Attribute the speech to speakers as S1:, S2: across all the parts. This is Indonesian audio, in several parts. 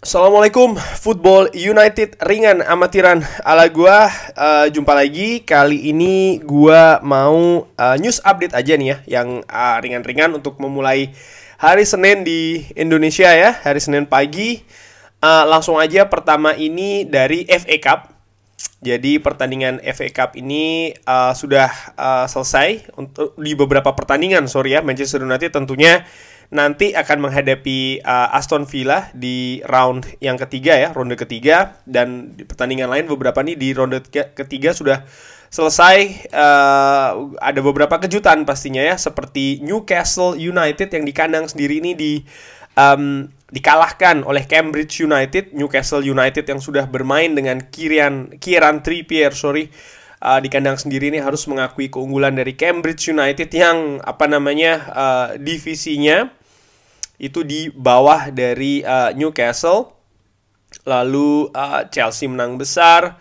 S1: Assalamualaikum Football United ringan amatiran ala gua uh, jumpa lagi kali ini gua mau uh, news update aja nih ya yang ringan eh, ringan-ringan untuk memulai hari Senin di Indonesia ya hari Senin pagi uh, langsung aja pertama ini dari FA Cup jadi pertandingan FA Cup ini uh, sudah uh, selesai untuk di beberapa pertandingan sorry ya Manchester United tentunya nanti akan menghadapi uh, Aston Villa di round yang ketiga ya, ronde ketiga dan di pertandingan lain beberapa nih di ronde ketiga sudah selesai uh, ada beberapa kejutan pastinya ya seperti Newcastle United yang di kandang sendiri ini di um, dikalahkan oleh Cambridge United, Newcastle United yang sudah bermain dengan Kieran Kieran Trippier, sorry uh, di kandang sendiri ini harus mengakui keunggulan dari Cambridge United yang apa namanya uh, divisinya itu di bawah dari uh, Newcastle. Lalu uh, Chelsea menang besar.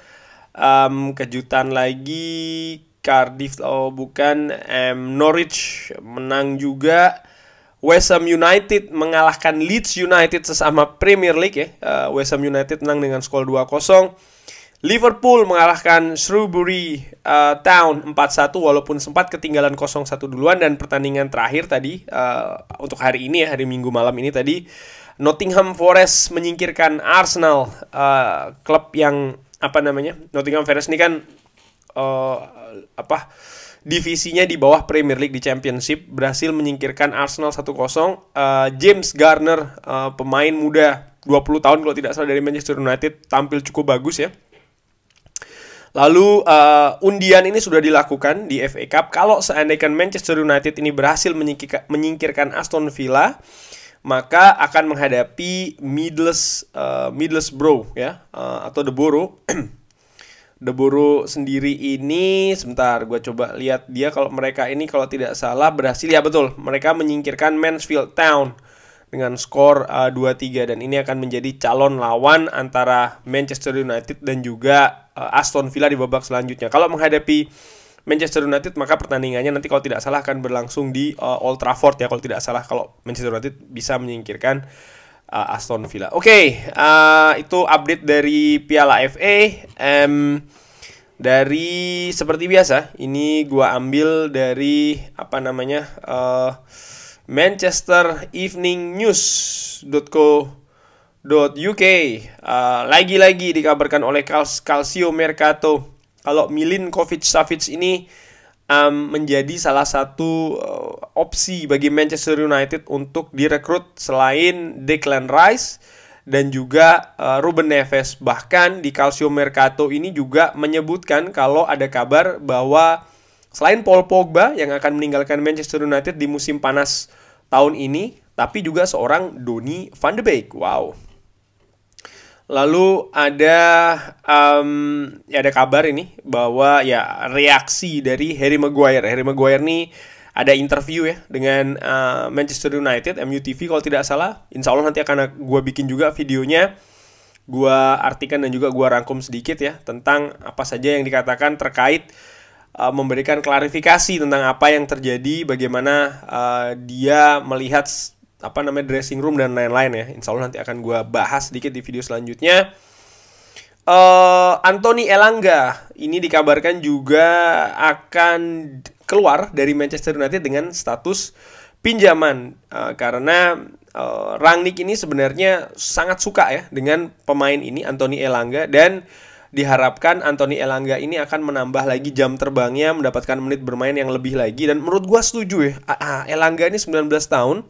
S1: Um, kejutan lagi Cardiff oh bukan um, Norwich menang juga. West Ham United mengalahkan Leeds United sesama Premier League ya. Uh, West Ham United menang dengan skor 2-0. Liverpool mengalahkan Shrewsbury uh, Town 4-1 walaupun sempat ketinggalan 0-1 duluan dan pertandingan terakhir tadi uh, untuk hari ini ya hari Minggu malam ini tadi Nottingham Forest menyingkirkan Arsenal uh, klub yang apa namanya Nottingham Forest ini kan uh, apa divisinya di bawah Premier League di Championship berhasil menyingkirkan Arsenal 1-0 uh, James Garner uh, pemain muda 20 tahun kalau tidak salah dari Manchester United tampil cukup bagus ya Lalu uh, undian ini sudah dilakukan di FA Cup. Kalau seandainya Manchester United ini berhasil menyingkirkan Aston Villa, maka akan menghadapi Middles uh, Middlesbrough ya uh, atau The Borough. The Borough sendiri ini sebentar gue coba lihat dia kalau mereka ini kalau tidak salah berhasil ya betul mereka menyingkirkan Mansfield Town dengan skor uh, eh, 2-3 dan ini akan menjadi calon lawan antara Manchester United dan juga uh, Aston Villa di babak selanjutnya. Kalau menghadapi Manchester United maka pertandingannya nanti kalau tidak salah akan berlangsung di uh, Old Trafford ya kalau tidak salah kalau Manchester United bisa menyingkirkan uh, Aston Villa. Oke, okay, uh, itu update dari Piala FA. Um, dari seperti biasa, ini gua ambil dari apa namanya? Uh, Manchester Evening News dot .uk uh, ah, lagi-lagi dikabarkan oleh Calcio Mercato kalau Milinkovic Savic ini um, menjadi salah satu uh, opsi bagi Manchester United untuk direkrut selain Declan Rice dan juga uh, Ruben Neves bahkan di Calcio Mercato ini juga menyebutkan kalau ada kabar bahwa Selain Paul Pogba yang akan meninggalkan Manchester United di musim panas tahun ini, tapi juga seorang Donny van de Beek. Wow. Lalu ada um, ya ada kabar ini bahwa ya reaksi dari Harry Maguire. Harry Maguire ini ada interview ya dengan uh, Manchester United MUTV kalau tidak salah. Insya Allah nanti akan gue bikin juga videonya gue artikan dan juga gue rangkum sedikit ya tentang apa saja yang dikatakan terkait Uh, memberikan klarifikasi tentang apa yang terjadi, bagaimana uh, dia melihat apa namanya dressing room dan lain-lain ya. Insya Allah nanti akan gue bahas sedikit di video selanjutnya. Uh, Anthony Elanga ini dikabarkan juga akan keluar dari Manchester United dengan status pinjaman uh, karena uh, Rangnick ini sebenarnya sangat suka ya dengan pemain ini Anthony Elanga dan diharapkan Anthony Elanga ini akan menambah lagi jam terbangnya, mendapatkan menit bermain yang lebih lagi. Dan menurut gua setuju ya, ah, Elanga ini 19 tahun.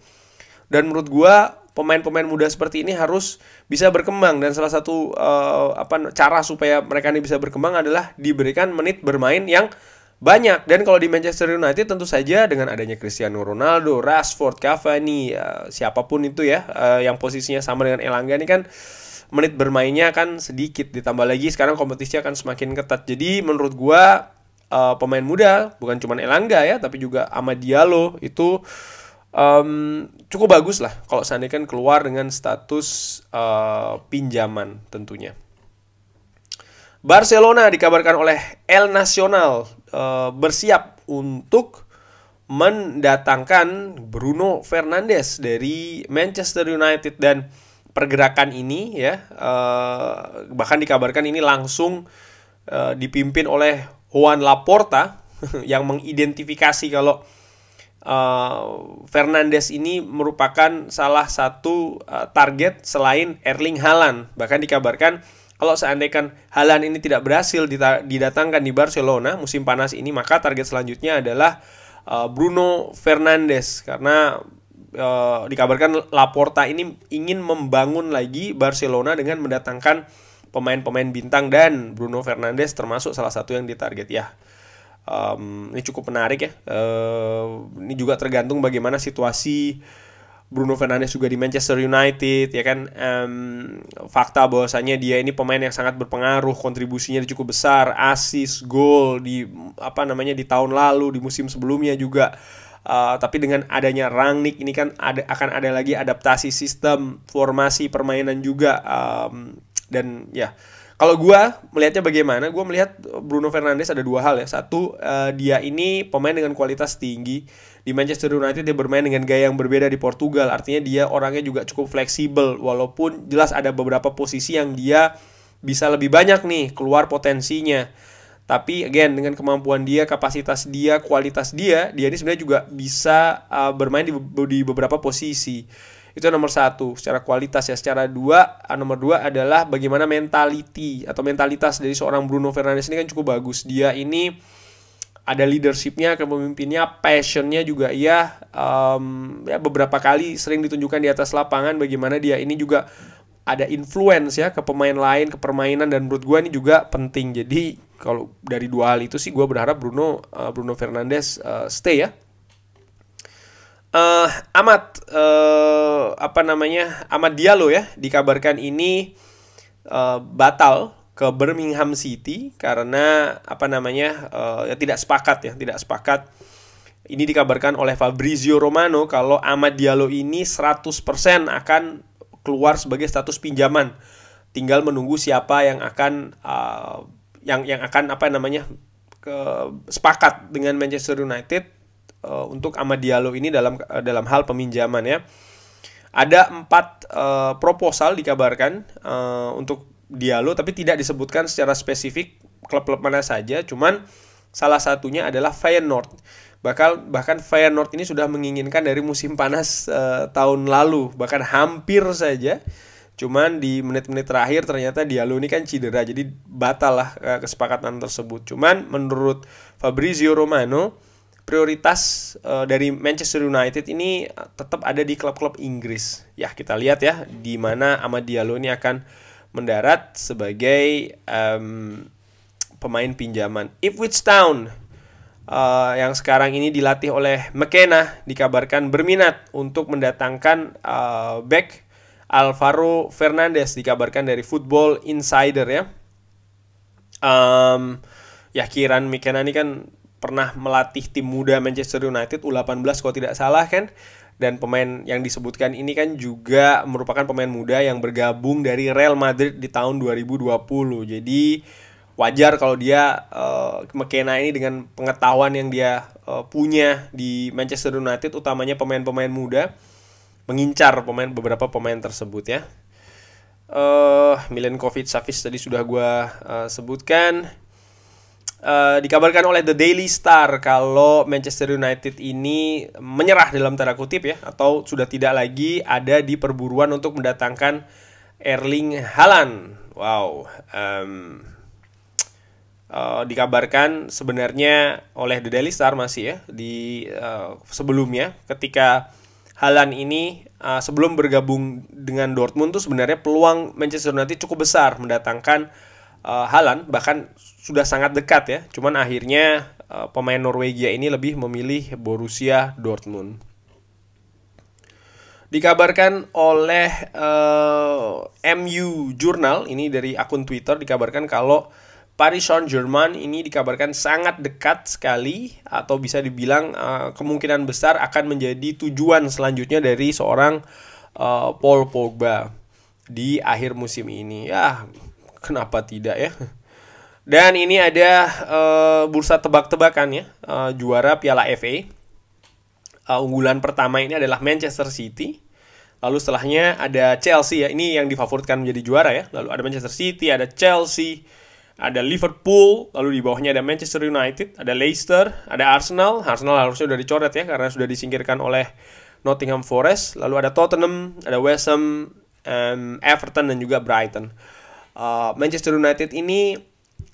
S1: Dan menurut gua pemain-pemain muda seperti ini harus bisa berkembang dan salah satu uh, apa cara supaya mereka ini bisa berkembang adalah diberikan menit bermain yang banyak dan kalau di Manchester United tentu saja dengan adanya Cristiano Ronaldo, Rashford, Cavani, uh, siapapun itu ya uh, yang posisinya sama dengan Elanga ini kan menit bermainnya akan sedikit ditambah lagi sekarang kompetisi akan semakin ketat jadi menurut gua uh, pemain muda bukan cuma Elangga ya tapi juga Amadialo itu um, cukup bagus lah kalau seandainya kan keluar dengan status uh, pinjaman tentunya Barcelona dikabarkan oleh El Nacional uh, bersiap untuk mendatangkan Bruno Fernandes dari Manchester United dan pergerakan ini ya uh, bahkan dikabarkan ini langsung uh, dipimpin oleh Juan Laporta yang mengidentifikasi kalau uh, Fernandes ini merupakan salah satu uh, target selain Erling Haaland bahkan dikabarkan kalau seandainya kan Haaland ini tidak berhasil didatangkan di Barcelona musim panas ini maka target selanjutnya adalah uh, Bruno Fernandes karena uh, dikabarkan Laporta ini ingin membangun lagi Barcelona dengan mendatangkan pemain-pemain bintang dan Bruno Fernandes termasuk salah satu yang ditarget ya. Um, ini cukup menarik ya. Uh, ini juga tergantung bagaimana situasi Bruno Fernandes juga di Manchester United ya kan um, fakta bahwasanya dia ini pemain yang sangat berpengaruh kontribusinya cukup besar assist, gol di apa namanya di tahun lalu di musim sebelumnya juga Uh, tapi dengan adanya Rangnick ini kan ada, akan ada lagi adaptasi sistem, formasi permainan juga um, dan ya. Yeah. Kalau gue melihatnya bagaimana? Gue melihat Bruno Fernandes ada dua hal ya. Satu, uh, dia ini pemain dengan kualitas tinggi. Di Manchester United dia bermain dengan gaya yang berbeda di Portugal. Artinya dia orangnya juga cukup fleksibel. Walaupun jelas ada beberapa posisi yang dia bisa lebih banyak nih keluar potensinya tapi again dengan kemampuan dia, kapasitas dia, kualitas dia, dia ini sebenarnya juga bisa uh, bermain di, di beberapa posisi. Itu nomor satu secara kualitas ya. Secara dua uh, nomor dua adalah bagaimana mentality atau mentalitas dari seorang Bruno Fernandes ini kan cukup bagus. Dia ini ada leadershipnya, kepemimpinnya, passionnya juga iya. Um, ya beberapa kali sering ditunjukkan di atas lapangan bagaimana dia ini juga ada influence ya ke pemain lain, ke permainan dan menurut gue ini juga penting. Jadi kalau dari dua hal itu sih gue berharap Bruno uh, Bruno Fernandes uh, stay ya uh, eh, Amat uh, apa namanya Amat Diallo ya dikabarkan ini uh, batal ke Birmingham City karena apa namanya uh, ya tidak sepakat ya tidak sepakat ini dikabarkan oleh Fabrizio Romano kalau Amat Diallo ini 100% akan keluar sebagai status pinjaman tinggal menunggu siapa yang akan yang yang akan apa namanya ke, sepakat dengan Manchester United uh, untuk ama dialog ini dalam uh, dalam hal peminjaman ya. Ada empat uh, proposal dikabarkan uh, untuk dialog tapi tidak disebutkan secara spesifik klub-klub mana saja. Cuman salah satunya adalah Feyenoord. Bakal bahkan Feyenoord ini sudah menginginkan dari musim panas uh, tahun lalu bahkan hampir saja Cuman di menit-menit terakhir ternyata Diallo ini kan cedera jadi batal lah eh, kesepakatan tersebut. Cuman menurut Fabrizio Romano prioritas uh, dari Manchester United ini tetap ada di klub-klub Inggris. Ya, kita lihat ya di mana Ahmad Diallo ini akan mendarat sebagai um, pemain pinjaman. Ipswich Town uh, yang sekarang ini dilatih oleh McKenna dikabarkan berminat untuk mendatangkan uh, back Alvaro Fernandez dikabarkan dari Football Insider ya. Um, ya Kiran Mikena ini kan pernah melatih tim muda Manchester United U18 kalau tidak salah kan dan pemain yang disebutkan ini kan juga merupakan pemain muda yang bergabung dari Real Madrid di tahun 2020. Jadi wajar kalau dia uh, eh, McKenna ini dengan pengetahuan yang dia uh, punya di Manchester United utamanya pemain-pemain muda mengincar pemain beberapa pemain tersebut ya. Uh, eh, Milenkovic Savic tadi sudah gue uh, sebutkan. Uh, dikabarkan oleh The Daily Star kalau Manchester United ini menyerah dalam tanda kutip ya atau sudah tidak lagi ada di perburuan untuk mendatangkan Erling Haaland. Wow. Um, uh, dikabarkan sebenarnya oleh The Daily Star masih ya di uh, sebelumnya ketika Halan ini uh, sebelum bergabung dengan Dortmund tuh sebenarnya peluang Manchester United cukup besar mendatangkan uh, Halan bahkan sudah sangat dekat ya. Cuman akhirnya uh, pemain Norwegia ini lebih memilih Borussia Dortmund. Dikabarkan oleh uh, MU Journal ini dari akun Twitter dikabarkan kalau Paris Saint-Germain ini dikabarkan sangat dekat sekali atau bisa dibilang uh, kemungkinan besar akan menjadi tujuan selanjutnya dari seorang uh, Paul Pogba di akhir musim ini. Ya, kenapa tidak ya? Dan ini ada uh, bursa tebak-tebakan ya, uh, juara Piala FA. Uh, unggulan pertama ini adalah Manchester City. Lalu setelahnya ada Chelsea ya, ini yang difavoritkan menjadi juara ya. Lalu ada Manchester City, ada Chelsea, ada Liverpool, lalu di bawahnya ada Manchester United, ada Leicester, ada Arsenal. Arsenal harusnya sudah dicoret ya karena sudah disingkirkan oleh Nottingham Forest, lalu ada Tottenham, ada West Ham, um, Everton dan juga Brighton. Uh, Manchester United ini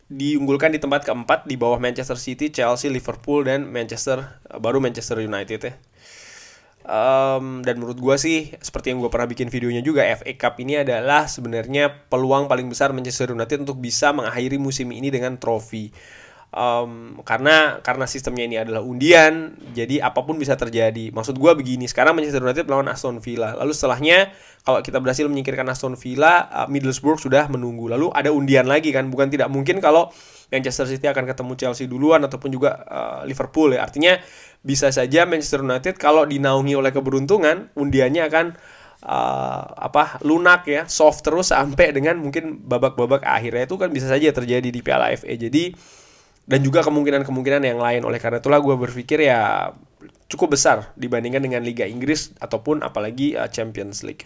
S1: diunggulkan di tempat keempat di bawah Manchester City, Chelsea, Liverpool dan Manchester baru Manchester United ya. Um, dan menurut gue sih, seperti yang gue pernah bikin videonya juga, FA Cup ini adalah sebenarnya peluang paling besar Manchester United untuk bisa mengakhiri musim ini dengan trofi. Um, karena karena sistemnya ini adalah undian, jadi apapun bisa terjadi. Maksud gue begini, sekarang Manchester United melawan Aston Villa, lalu setelahnya kalau kita berhasil menyingkirkan Aston Villa, uh, Middlesbrough sudah menunggu. Lalu ada undian lagi kan, bukan tidak mungkin kalau Manchester City akan ketemu Chelsea duluan ataupun juga uh, Liverpool ya. Artinya bisa saja Manchester United kalau dinaungi oleh keberuntungan undiannya akan uh, apa lunak ya, soft terus sampai dengan mungkin babak-babak akhirnya itu kan bisa saja terjadi di Piala FA. Jadi dan juga kemungkinan-kemungkinan yang lain. Oleh karena itulah gue berpikir ya cukup besar dibandingkan dengan Liga Inggris ataupun apalagi eh, Champions League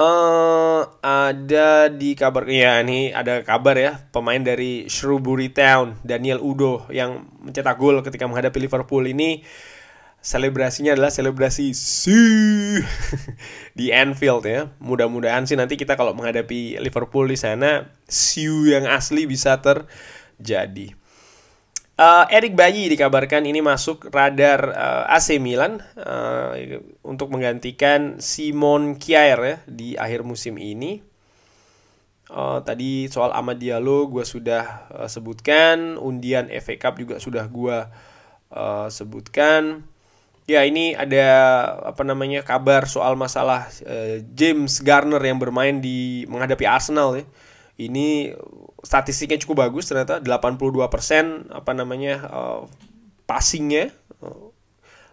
S1: uh, ada di kabar ya ini ada kabar ya pemain dari Shrewsbury Town Daniel Udo yang mencetak gol ketika menghadapi Liverpool ini selebrasinya adalah selebrasi si di Anfield ya. Mudah-mudahan sih nanti kita kalau menghadapi Liverpool di sana siu yang asli bisa terjadi. Uh, eh, Erik Bayi dikabarkan ini masuk radar uh, eh, AC Milan uh, untuk menggantikan Simon Kjaer ya di akhir musim ini. Uh, tadi soal Ahmad Diallo gue sudah uh, sebutkan, undian FA Cup juga sudah gue uh, sebutkan. Ya ini ada apa namanya kabar soal masalah uh, James Garner yang bermain di menghadapi Arsenal ya. Ini statistiknya cukup bagus ternyata 82% apa namanya uh, passingnya uh,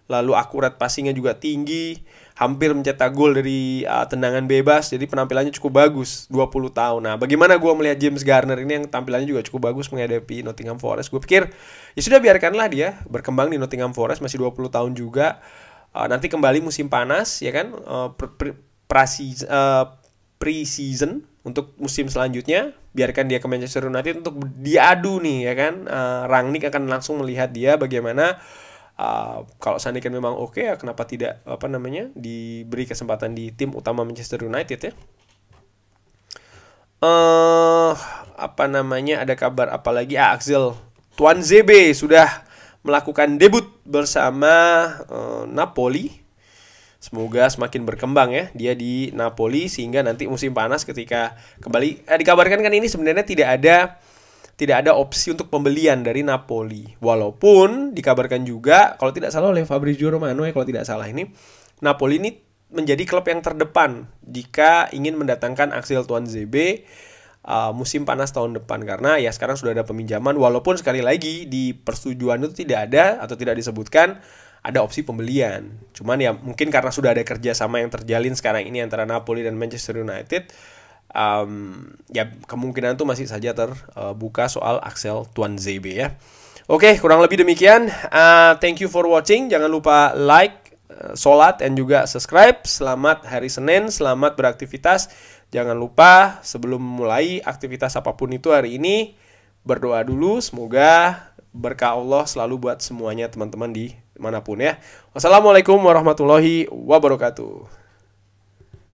S1: lalu akurat passingnya juga tinggi hampir mencetak gol dari uh, tendangan bebas jadi penampilannya cukup bagus 20 tahun nah bagaimana gue melihat James Garner ini yang tampilannya juga cukup bagus menghadapi Nottingham Forest gue pikir ya sudah biarkanlah dia berkembang di Nottingham Forest masih 20 tahun juga uh, nanti kembali musim panas ya kan uh, pre, pre, pre, pre untuk musim selanjutnya biarkan dia ke Manchester United untuk diadu nih ya kan uh, Rangnick akan langsung melihat dia bagaimana uh, kalau kan memang oke okay, ya kenapa tidak apa namanya diberi kesempatan di tim utama Manchester United ya uh, apa namanya ada kabar apa lagi ah, Axel Tuan ZB sudah melakukan debut bersama uh, Napoli semoga semakin berkembang ya dia di Napoli sehingga nanti musim panas ketika kembali eh, dikabarkan kan ini sebenarnya tidak ada tidak ada opsi untuk pembelian dari Napoli. Walaupun dikabarkan juga kalau tidak salah oleh Fabrizio Romano ya kalau tidak salah ini Napoli ini menjadi klub yang terdepan jika ingin mendatangkan Axel ZB uh, eh, musim panas tahun depan karena ya sekarang sudah ada peminjaman walaupun sekali lagi di persetujuan itu tidak ada atau tidak disebutkan ada opsi pembelian. Cuman ya mungkin karena sudah ada kerjasama yang terjalin sekarang ini antara Napoli dan Manchester United, um, ya kemungkinan itu masih saja terbuka eh, soal Axel Tuan ZB ya. Oke, okay, kurang lebih demikian. Uh, thank you for watching. Jangan lupa like, uh, eh, solat, dan juga subscribe. Selamat hari Senin, selamat beraktivitas. Jangan lupa sebelum mulai aktivitas apapun itu hari ini berdoa dulu semoga berkah Allah selalu buat semuanya teman-teman di manapun ya. Wassalamualaikum warahmatullahi wabarakatuh.